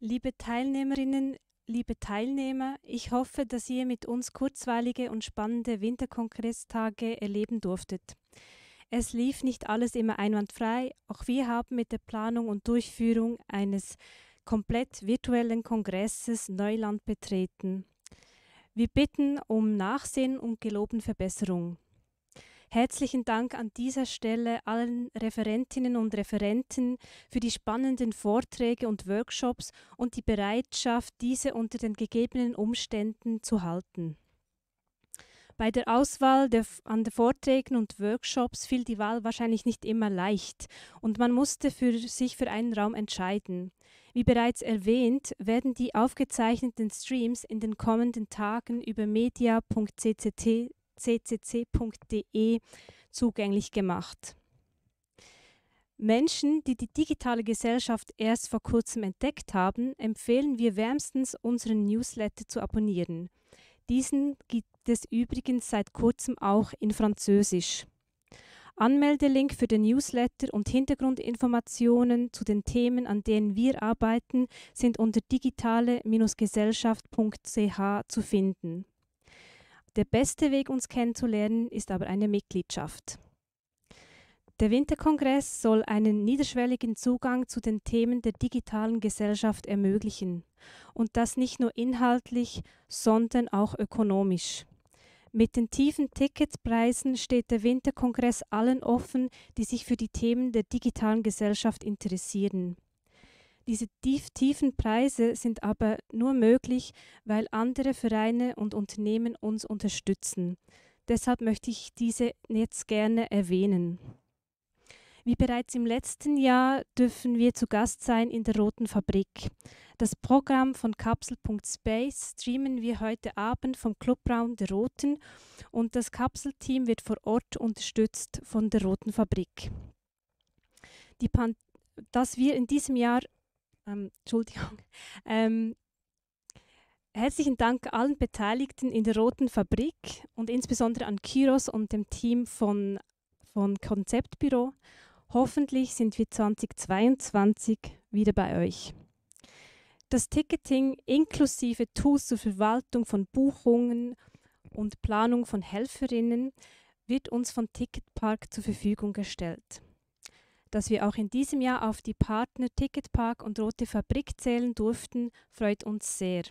Liebe Teilnehmerinnen, liebe Teilnehmer, ich hoffe, dass ihr mit uns kurzweilige und spannende Winterkongresstage erleben durftet. Es lief nicht alles immer einwandfrei, auch wir haben mit der Planung und Durchführung eines komplett virtuellen Kongresses Neuland betreten. Wir bitten um Nachsehen und geloben Verbesserung. Herzlichen Dank an dieser Stelle allen Referentinnen und Referenten für die spannenden Vorträge und Workshops und die Bereitschaft, diese unter den gegebenen Umständen zu halten. Bei der Auswahl der, an den Vorträgen und Workshops fiel die Wahl wahrscheinlich nicht immer leicht und man musste für sich für einen Raum entscheiden. Wie bereits erwähnt, werden die aufgezeichneten Streams in den kommenden Tagen über media.cct ccc.de zugänglich gemacht. Menschen, die die digitale Gesellschaft erst vor kurzem entdeckt haben, empfehlen wir wärmstens, unseren Newsletter zu abonnieren. Diesen gibt es übrigens seit kurzem auch in Französisch. Anmeldelink für den Newsletter und Hintergrundinformationen zu den Themen, an denen wir arbeiten, sind unter digitale-gesellschaft.ch zu finden. Der beste Weg, uns kennenzulernen, ist aber eine Mitgliedschaft. Der Winterkongress soll einen niederschwelligen Zugang zu den Themen der digitalen Gesellschaft ermöglichen. Und das nicht nur inhaltlich, sondern auch ökonomisch. Mit den tiefen Ticketpreisen steht der Winterkongress allen offen, die sich für die Themen der digitalen Gesellschaft interessieren. Diese tief, tiefen Preise sind aber nur möglich, weil andere Vereine und Unternehmen uns unterstützen. Deshalb möchte ich diese jetzt gerne erwähnen. Wie bereits im letzten Jahr dürfen wir zu Gast sein in der Roten Fabrik. Das Programm von Kapsel.space streamen wir heute Abend vom Clubraum der Roten und das Kapselteam wird vor Ort unterstützt von der Roten Fabrik. Die Pan dass wir in diesem Jahr ähm, Entschuldigung. Ähm, herzlichen Dank allen Beteiligten in der Roten Fabrik und insbesondere an Kiros und dem Team von, von Konzeptbüro. Hoffentlich sind wir 2022 wieder bei euch. Das Ticketing inklusive Tools zur Verwaltung von Buchungen und Planung von Helferinnen wird uns von Ticketpark zur Verfügung gestellt. Dass wir auch in diesem Jahr auf die Partner Ticketpark und Rote Fabrik zählen durften, freut uns sehr.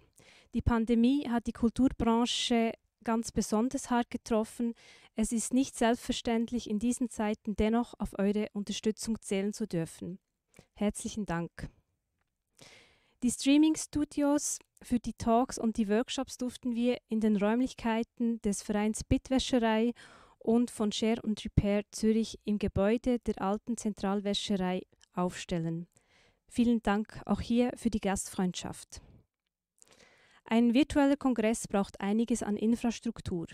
Die Pandemie hat die Kulturbranche ganz besonders hart getroffen. Es ist nicht selbstverständlich, in diesen Zeiten dennoch auf eure Unterstützung zählen zu dürfen. Herzlichen Dank. Die Streaming-Studios für die Talks und die Workshops durften wir in den Räumlichkeiten des Vereins Bitwäscherei und von Share und Repair Zürich im Gebäude der alten Zentralwäscherei aufstellen. Vielen Dank auch hier für die Gastfreundschaft. Ein virtueller Kongress braucht einiges an Infrastruktur.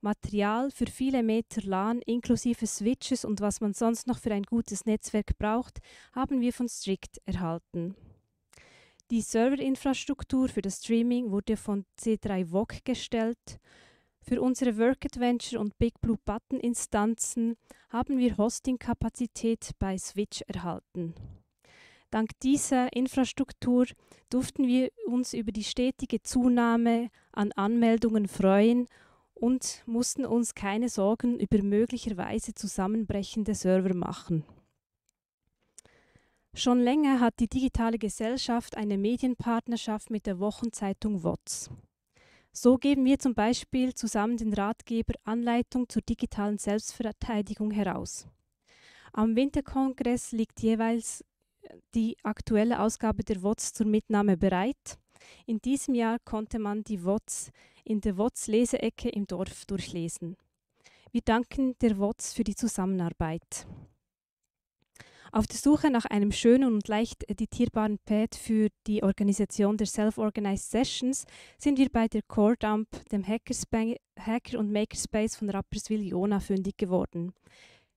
Material für viele Meter LAN inklusive Switches und was man sonst noch für ein gutes Netzwerk braucht, haben wir von Strict erhalten. Die Serverinfrastruktur für das Streaming wurde von C3 VOG gestellt für unsere Work Adventure und Big Blue Button Instanzen haben wir Hosting-Kapazität bei Switch erhalten. Dank dieser Infrastruktur durften wir uns über die stetige Zunahme an Anmeldungen freuen und mussten uns keine Sorgen über möglicherweise zusammenbrechende Server machen. Schon länger hat die digitale Gesellschaft eine Medienpartnerschaft mit der Wochenzeitung WOTS. So geben wir zum Beispiel zusammen den Ratgeber Anleitung zur digitalen Selbstverteidigung heraus. Am Winterkongress liegt jeweils äh, die aktuelle Ausgabe der WOTS zur Mitnahme bereit. In diesem Jahr konnte man die WOTS in der WOTS-Leseecke im Dorf durchlesen. Wir danken der WOTS für die Zusammenarbeit. Auf der Suche nach einem schönen und leicht editierbaren Pad für die Organisation der Self-Organized Sessions sind wir bei der Core Dump, dem Hackerspa Hacker- und Makerspace von Rapperswil Jona, fündig geworden.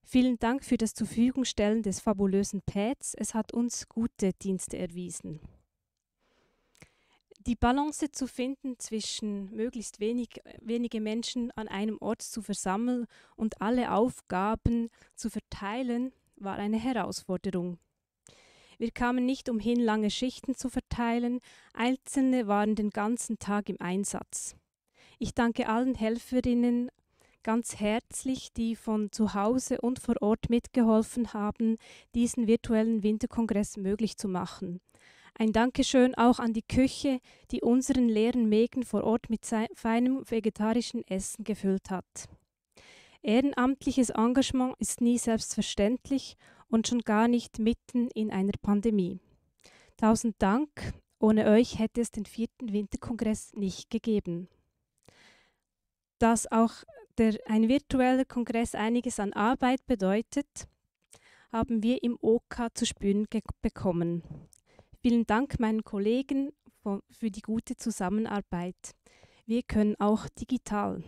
Vielen Dank für das Zurfügungstellen des fabulösen Pads. Es hat uns gute Dienste erwiesen. Die Balance zu finden zwischen möglichst wenig, wenige Menschen an einem Ort zu versammeln und alle Aufgaben zu verteilen, war eine Herausforderung. Wir kamen nicht umhin, lange Schichten zu verteilen, einzelne waren den ganzen Tag im Einsatz. Ich danke allen Helferinnen ganz herzlich, die von zu Hause und vor Ort mitgeholfen haben, diesen virtuellen Winterkongress möglich zu machen. Ein Dankeschön auch an die Küche, die unseren leeren Mägen vor Ort mit feinem vegetarischen Essen gefüllt hat. Ehrenamtliches Engagement ist nie selbstverständlich und schon gar nicht mitten in einer Pandemie. Tausend Dank. Ohne euch hätte es den vierten Winterkongress nicht gegeben. Dass auch der, ein virtueller Kongress einiges an Arbeit bedeutet, haben wir im OK zu spüren bekommen. Vielen Dank meinen Kollegen für die gute Zusammenarbeit. Wir können auch digital.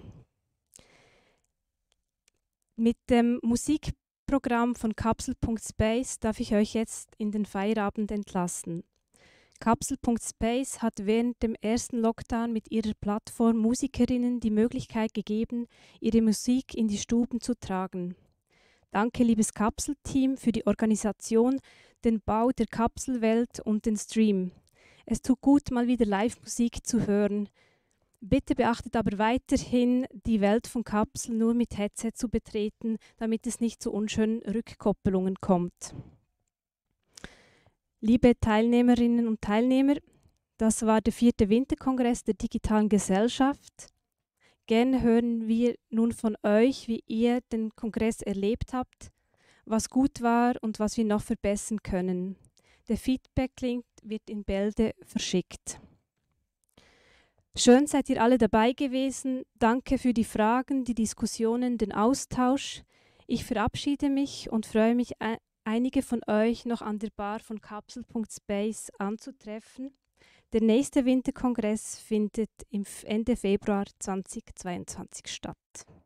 Mit dem Musikprogramm von Kapsel.space darf ich euch jetzt in den Feierabend entlassen. Kapsel.space hat während dem ersten Lockdown mit ihrer Plattform Musikerinnen die Möglichkeit gegeben, ihre Musik in die Stuben zu tragen. Danke, liebes Kapselteam, für die Organisation, den Bau der Kapselwelt und den Stream. Es tut gut, mal wieder Live-Musik zu hören. Bitte beachtet aber weiterhin, die Welt von Kapsel nur mit Headset zu betreten, damit es nicht zu unschönen Rückkoppelungen kommt. Liebe Teilnehmerinnen und Teilnehmer, das war der vierte Winterkongress der digitalen Gesellschaft. Gerne hören wir nun von euch, wie ihr den Kongress erlebt habt, was gut war und was wir noch verbessern können. Der Feedback-Link wird in Bälde verschickt. Schön seid ihr alle dabei gewesen. Danke für die Fragen, die Diskussionen, den Austausch. Ich verabschiede mich und freue mich, e-, einige von euch noch an der Bar von Kapsel.space anzutreffen. Der nächste Winterkongress findet Ende Februar 2022 statt.